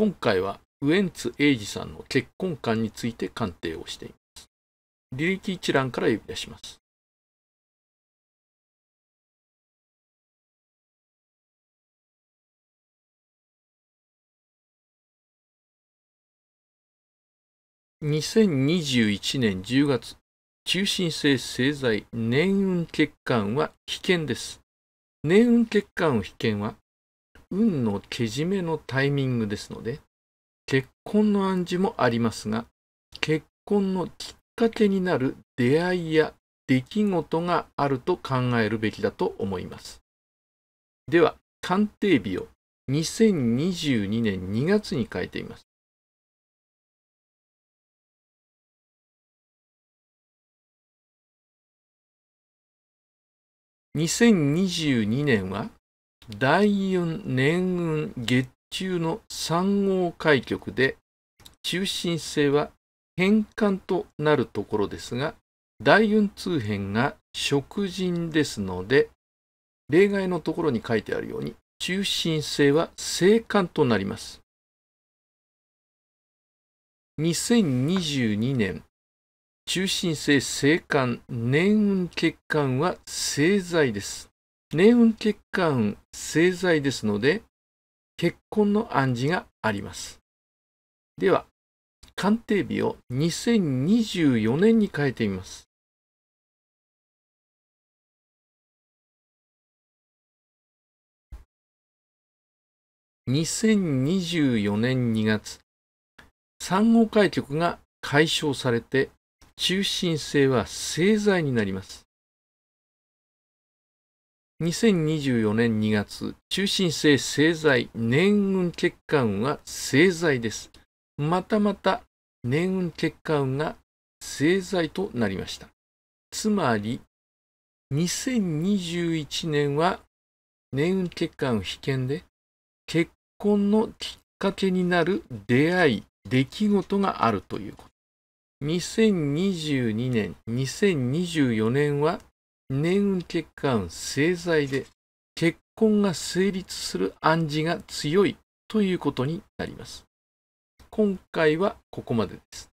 今回はウエンツ英二さんの結婚観について鑑定をしています。履歴一覧から呼び出します。2021年10月、中心性製剤年運血管は危険です。年運血管を危険は運のけじめのタイミングですので、結婚の暗示もありますが、結婚のきっかけになる出会いや出来事があると考えるべきだと思います。では、鑑定日を2022年2月に変えています。2022年は大運、年運、月中の3号開局で、中心性は変換となるところですが、大運通変が食人ですので、例外のところに書いてあるように、中心性は生還となります。2022年、中心性生還、年運欠陥は製在です。年運欠陥製剤ですので、結婚の暗示があります。では、鑑定日を2024年に変えてみます。2024年2月、産後開局が解消されて、中心性は製剤になります。2024年2月、中心性製剤、年運血管は製剤です。またまた年運血管が製剤となりました。つまり、2021年は年運血管危険で、結婚のきっかけになる出会い、出来事があるということ。2022年、2024年は年運血管製在で結婚が成立する暗示が強いということになります。今回はここまでです。